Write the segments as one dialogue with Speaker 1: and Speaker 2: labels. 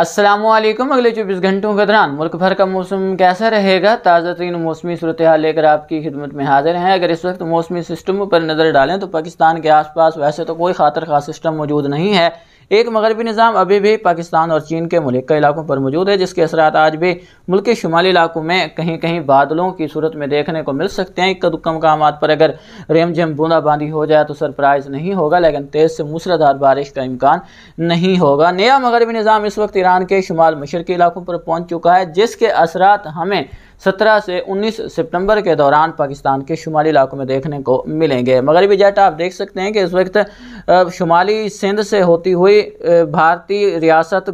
Speaker 1: असलम अगले चौबीस घंटों के दौरान मुल्क भर का मौसम कैसा रहेगा ताज़ा तरीन मौसमी सूरत लेकर आपकी खिदमत में हाजिर हैं अगर इस वक्त मौसमी सिस्टम पर नज़र डालें तो पाकिस्तान के आसपास वैसे तो कोई खातर खास सिस्टम मौजूद नहीं है एक मगरबी निज़ाम अभी भी पाकिस्तान और चीन के मलिक इलाकों पर मौजूद है जिसके असरा आज भी मुल्क के शुमाली इलाकों में कहीं कहीं बादलों की सूरत में देखने को मिल सकते हैं इक्का दुक्का मकाम पर अगर रेम जम बूंदाबांदी हो जाए तो सरप्राइज़ नहीं होगा लेकिन तेज़ से मूसलाधार बारिश का इम्कान नहीं होगा नया मगरबी निज़ाम इस वक्त ईरान के शुमाल मशरक़ी इलाकों पर पहुँच चुका है जिसके असरा हमें सत्रह से उन्नीस सितंबर के दौरान पाकिस्तान के शुमाली इलाकों में देखने को मिलेंगे मगरबी जेट आप देख सकते हैं कि इस वक्त शुमाली सिंध से होती हुई भारतीय रियासत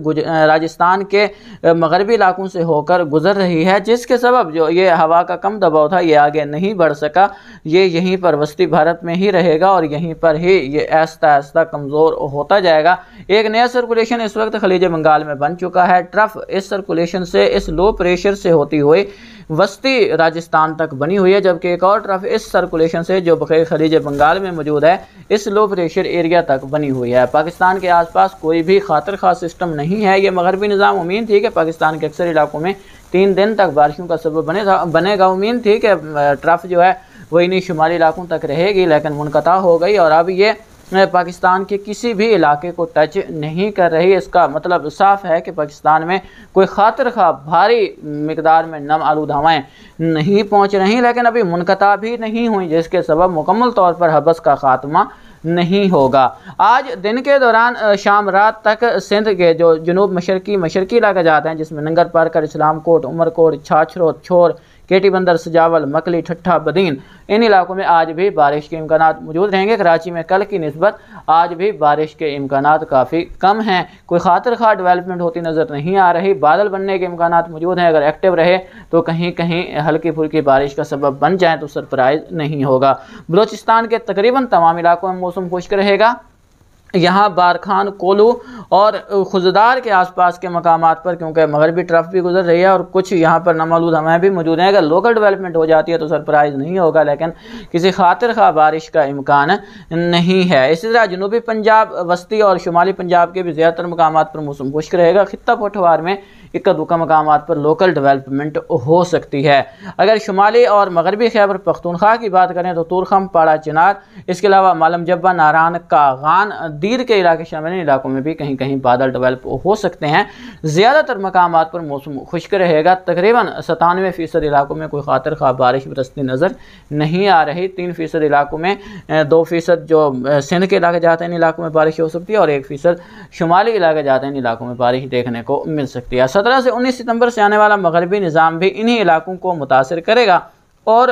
Speaker 1: राजस्थान के मगरबी इलाकों से होकर गुजर रही है जिसके सबब जो ये हवा का कम दबाव था ये आगे नहीं बढ़ सका ये यहीं पर वस्ती भारत में ही रहेगा और यहीं पर ही ये आहिस्ता आहिस्ता कमज़ोर होता जाएगा एक नया सर्कुलेशन इस वक्त खलीज बंगाल में बन चुका है ट्रफ इस सर्कुलेशन से इस लो प्रेशर से होती हुई वस्ती राजस्थान तक बनी हुई है जबकि एक और तरफ इस सर्कुलेशन से जो बखीर खलीज बंगाल में मौजूद है इस लो प्रेशर एरिया तक बनी हुई है पाकिस्तान के आसपास कोई भी खातर खास सिस्टम नहीं है ये मगरबी निज़ाम उम्मीद थी कि पाकिस्तान के अक्सर इलाकों में तीन दिन तक बारिशों का सबब बने था बनेगा उम्मीद थी कि ट्रफ जो है वो इन्हीं शुमाली इलाकों तक रहेगी लेकिन मुनकता हो गई और अब ये पाकिस्तान के किसी भी इलाके को टच नहीं कर रही इसका मतलब साफ है कि पाकिस्तान में कोई खातर खा भारी मकदार में नम आलूद हवाएँ नहीं पहुँच रही लेकिन अभी मुनकता भी नहीं हुई जिसके सबब मुकम्मल तौर पर हबस का खात्मा नहीं होगा आज दिन के दौरान शाम रात तक सिंध के जो जनूब मशरकी मशरकी इलाके जाते हैं जिसमें नंगर पारकर इस्लाम कोट उमरकोट छाछरो छोर केटी बंदर सजावल मकली ठट्ठा बदीन इन इलाकों में आज भी बारिश के इम्कान मौजूद रहेंगे कराची में कल की नस्बत आज भी बारिश के इम्कान काफ़ी कम हैं कोई खातर खा डेवलपमेंट होती नज़र नहीं आ रही बादल बनने के इम्कान मौजूद हैं अगर एक्टिव रहे तो कहीं कहीं हल्की फुल्की बारिश का सबब बन जाए तो सरप्राइज़ नहीं होगा बलोचिस्तान के तकरीबन तमाम इलाकों में मौसम खुश्क रहेगा यहाँ बारखान कोलू और खुजदार के आसपास के मकाम पर क्योंकि मगरबी ट्रफ भी गुजर रही है और कुछ यहाँ पर नमालूद हमें भी मौजूद हैं अगर लोकल डेवलपमेंट हो जाती है तो सरप्राइज़ नहीं होगा लेकिन किसी खातिर खा बारिश का इम्कान नहीं है इसी तरह जनूबी पंजाब वस्ती और शुमाली पंजाब के भी ज़्यादातर मकाम पर मौसम खुश्क रहेगा खत्ता पठवार में इक्का दुक्का मकाम पर लोकल डेवलपमेंट हो सकती है अगर शुमाली और मगरबी खैबर पख्तनख्वा की बात करें तो तुरखम पाड़ा चिनार इसके अलावा मालम जब्बा नारान गान दीर के इलाके शामिल इलाकों में भी कहीं कहीं बादल डेवलप हो सकते हैं ज़्यादातर मकाम पर मौसम खुश्क रहेगा तकरीबन सतानवे फ़ीसद इलाकों में कोई खातर खा बारिश बरसती नज़र नहीं आ रही तीन फ़ीसद इलाकों में दो फ़ीसद जो सिंध के इलाके जाते हैं इन इलाकों में बारिश हो सकती है और एक फ़ीसद शुमाली इलाके जाते हैं इन इलाकों में बारिश देखने को मिल सकती है सत्रह से उन्नीस सितंबर से आने वाला मगरबी निज़ाम भी इन्हीं इलाकों को मुतासर करेगा और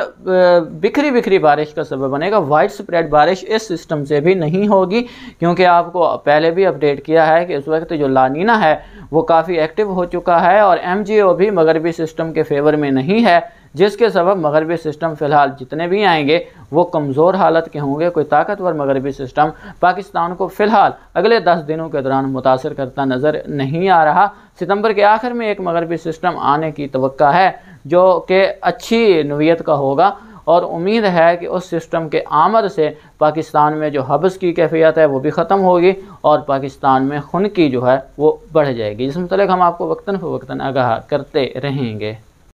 Speaker 1: बिखरी बिखरी बारिश का सबब बनेगा वाइड स्प्रेड बारिश इस सिस्टम से भी नहीं होगी क्योंकि आपको पहले भी अपडेट किया है कि इस वक्त जो लानीना है वो काफ़ी एक्टिव हो चुका है और एम भी मगरबी सिस्टम के फेवर में नहीं है जिसके सबब मगरबी सिस्टम फ़िलहाल जितने भी आएंगे वो कमज़ोर हालत के होंगे कोई ताकतवर मगरबी सिस्टम पाकिस्तान को फ़िलहाल अगले दस दिनों के दौरान मुतासर करता नज़र नहीं आ रहा सितंबर के आखिर में एक मगरबी सिस्टम आने की तो है जो कि अच्छी नवीयत का होगा और उम्मीद है कि उस सिस्टम के आमद से पाकिस्तान में जो हबस की कैफियत है वो भी ख़त्म होगी और पाकिस्तान में खुन की जो है वो बढ़ जाएगी जिस मतलब हम आपको वक्ता फ़वक्ता आगाह करते रहेंगे